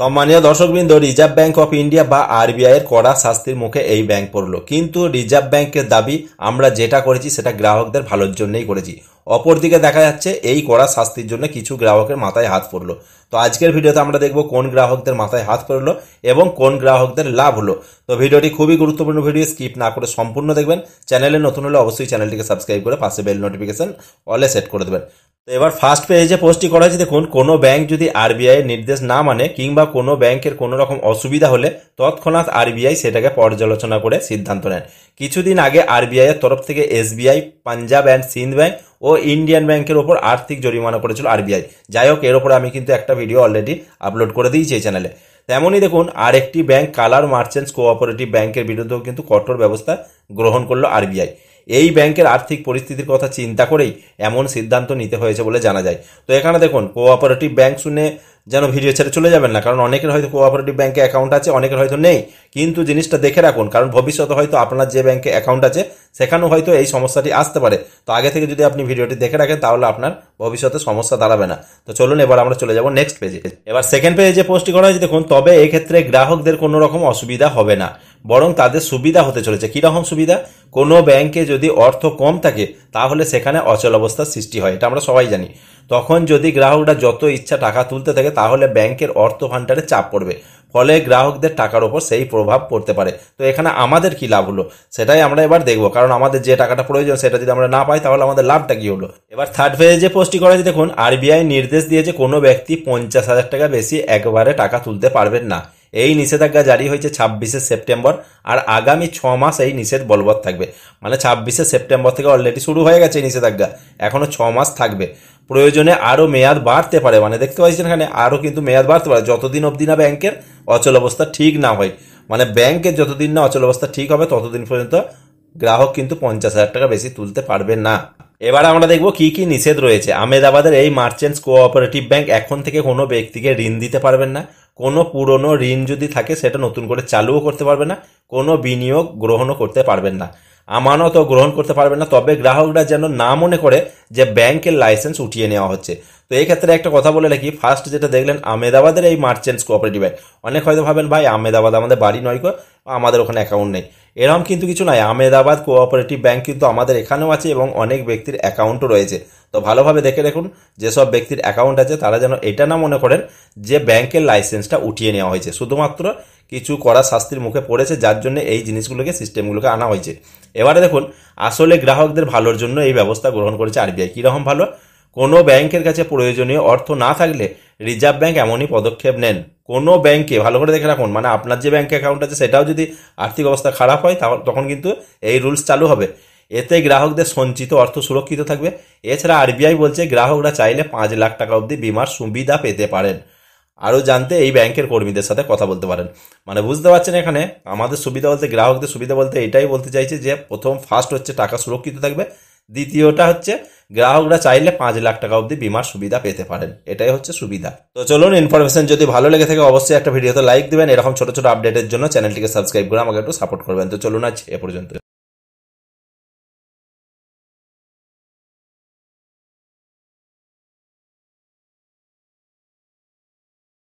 সম্মানীয় দর্শকবৃন্দ reserve bank of India বা আরবিআই এর কড়া শাস্তির মুখে এই ব্যাংক পড়ল কিন্তু রিজার্ভ ব্যাংকের দাবি আমরা যেটা করেছি সেটা গ্রাহকদের ভালোর জন্যই করেছি অপরদিকে দেখা যাচ্ছে এই কড়া শাস্তির জন্য কিছু গ্রাহকের মাথায় হাত পড়লো তো আজকের ভিডিওতে আমরা দেখব কোন গ্রাহকদের মাথায় হাত পড়লো এবং কোন গ্রাহকদের লাভ হলো তো ভিডিওটি খুবই গুরুত্বপূর্ণ ভিডিও স্কিপ না করে সম্পূর্ণ দেখবেন চ্যানেলে নতুন হলে অবশ্যই চ্যানেলটিকে সাবস্ক্রাইব করে পাশে বেল নোটিফিকেশন অলে সেট করে দেবেন তো এবার ফার্স্ট পেজে পোস্টটি করা হয়েছে দেখুন কোনো ব্যাংক যদি আরবিআই নির্দেশ না মানে কিংবা কোনো ব্যাংকের কোনো রকম অসুবিধা হলে তৎক্ষণাৎ আরবিআই সেটাকে পর্যালোচনা করে সিদ্ধান্ত নেন কিছুদিন আগে আরবিআই এর তরফ থেকে SBI Punjab and Sind bank ও ইন্ডিয়ান ব্যাংকের ওপর আর্থিক জরিমানা করেছিল আরবিআই যাই হোক এর ওপরে আমি কিন্তু একটা ভিডিও অলরেডি আপলোড করে দিয়েছি এই চ্যানেলে তেমনই দেখুন আরেকটি ব্যাংক কালার মার্চেন্টস কোঅপারেটিভ ব্যাংকের বিরুদ্ধেও কিন্তু কঠোর ব্যবস্থা গ্রহণ করলো আরবিআই এই ব্যাংকের আর্থিক পরিস্থিতির কথা চিন্তা করেই এমন সিদ্ধান্ত নিতে হয়েছে বলে জানা যায় তো এখানে দেখুন কোঅপারেটিভ ব্যাংক শুনে যেন ভিডিও ছেড়ে চলে যাবেন না কারণ অনেকের হয়তো কোঅপারেটিভ ব্যাঙ্কে অ্যাকাউন্ট আছে অনেকের হয়তো নেই কিন্তু জিনিসটা দেখে রাখুন কারণ ভবিষ্যতে হয়তো আপনার যে ব্যাঙ্কে অ্যাকাউন্ট আছে সেখানেও হয়তো এই সমস্যাটি আসতে পারে তো আগে থেকে যদি আপনি ভিডিওটি দেখে রাখেন তাহলে আপনার ভবিষ্যতে সমস্যা দাঁড়াবে না তো চলুন এবার আমরা চলে যাব নেক্সট পেজে এবার সেকেন্ড পেজে যে পোস্টটি করা হয়েছে দেখুন তবে এক্ষেত্রে গ্রাহকদের কোনো রকম অসুবিধা হবে না বরং তাদের সুবিধা হতে চলেছে কীরকম সুবিধা কোনো ব্যাংকে যদি অর্থ কম থাকে তাহলে সেখানে অচল অবস্থার সৃষ্টি হয় এটা আমরা সবাই জানি তখন যদি গ্রাহকরা যত ইচ্ছা টাকা তুলতে থাকে তাহলে ব্যাংকের অর্থ ভান্ডারে চাপ পড়বে ফলে গ্রাহকদের টাকার ওপর সেই প্রভাব পড়তে পারে তো এখানে আমাদের কি লাভ হলো সেটাই আমরা এবার দেখব কারণ আমাদের যে টাকাটা প্রয়োজন সেটা যদি আমরা না পাই তাহলে আমাদের লাভটা কি হলো এবার থার্ড ফেজে যে পোস্টটি করা হয়েছে দেখুন আরবিআই নির্দেশ দিয়েছে কোনো ব্যক্তি পঞ্চাশ হাজার টাকা বেশি একবারে টাকা তুলতে পারবেন না এই নিষেধাজ্ঞা জারি হয়েছে ছাব্বিশে সেপ্টেম্বর আর আগামী ছ মাস এই নিষেধ বলবৎ থাকবে মানে ছাব্বিশে সেপ্টেম্বর থেকে অলরেডি শুরু হয়ে গেছে এই নিষেধাজ্ঞা এখনও ছ মাস থাকবে প্রয়োজনে আরও মেয়াদ বাড়তে পারে মানে দেখতে পাচ্ছেন এখানে আরও কিন্তু মেয়াদ বাড়তে পারে যতদিন অবধি না ব্যাংকের অচল অবস্থা ঠিক না হয় মানে ব্যাংকের যতদিন না অচল অবস্থা ঠিক হবে ততদিন পর্যন্ত গ্রাহক কিন্তু পঞ্চাশ হাজার টাকা বেশি তুলতে পারবে না এবার আমরা দেখব কি কি নিষেধ রয়েছে আহমেদাবাদের এই মার্চেন্টস কোঅপারেটিভ ব্যাংক এখন থেকে কোনো ব্যক্তিকে ঋণ দিতে পারবেন না কোনো পুরনো ঋণ যদি থাকে সেটা নতুন করে চালুও করতে পারবে না কোনো বিনিয়োগ গ্রহণও করতে পারবেন না আমানতও গ্রহণ করতে পারবেন না তবে গ্রাহকরা যেন না মনে করে যে ব্যাংকের লাইসেন্স উঠিয়ে নেওয়া হচ্ছে তো এই ক্ষেত্রে একটা কথা বলে রাখি ফার্স্ট যেটা দেখলেন আমেদাবাদের এই মার্চেন্টস কোঅপারেটিভ ব্যাংক অনেক হয়তো ভাবেন ভাই আমেদাবাদ আমাদের বাড়ি নয় আমাদের ওখানে অ্যাকাউন্ট নেই এরম কিন্তু কিছু নয় আহমেদাবাদ কোঅপারেটিভ ব্যাংক কিন্তু আমাদের এখানেও আছে এবং অনেক ব্যক্তির অ্যাকাউন্টও রয়েছে তো ভালোভাবে দেখে দেখুন যেসব ব্যক্তির অ্যাকাউন্ট আছে তারা যেন এটা না মনে করেন যে ব্যাংকের লাইসেন্সটা উঠিয়ে নেওয়া হয়েছে শুধুমাত্র কিছু করা শাস্তির মুখে পড়েছে যার জন্য এই জিনিসগুলোকে সিস্টেমগুলোকে আনা হয়েছে এবারে দেখুন আসলে গ্রাহকদের ভালোর জন্য এই ব্যবস্থা গ্রহণ করেছে আরবিআই কীরকম ভালো কোনো ব্যাংকের কাছে প্রয়োজনীয় অর্থ না থাকলে রিজার্ভ ব্যাংক এমনই পদক্ষেপ নেন কোনো ব্যাংকে ভালো করে দেখে রাখুন মানে আপনার যে ব্যাংকে অ্যাকাউন্ট আছে সেটাও যদি আর্থিক অবস্থা খারাপ হয় তখন কিন্তু এই রুলস চালু হবে এতে গ্রাহকদের সঞ্চিত অর্থ সুরক্ষিত থাকবে এছাড়া আরবিআই বলছে গ্রাহকরা চাইলে পাঁচ লাখ টাকা অবধি বিমার সুবিধা পেতে পারেন আরও জানতে এই ব্যাংকের কর্মীদের সাথে কথা বলতে পারেন মানে বুঝতে পারছেন এখানে আমাদের সুবিধা বলতে গ্রাহকদের সুবিধা বলতে এটাই বলতে চাইছে যে প্রথম ফার্স্ট হচ্ছে টাকা সুরক্ষিত থাকবে দ্বিতীয়টা হচ্ছে গ্রাহকরা চাইলে পাঁচ লাখ টাকা অবধি বিমার সুবিধা পেতে পারেন এটাই হচ্ছে সুবিধা তো চলুন ইনফরমেশন যদি ভালো লেগে থাকে অবশ্যই একটা ভিডিওতে লাইক দেবেন এরকম ছোট ছোট আপডেটের জন্য চ্যানেলটিকে সাবস্ক্রাইব করে আমাকে একটু সাপোর্ট করবেন তো চলুন আজ এ পর্যন্ত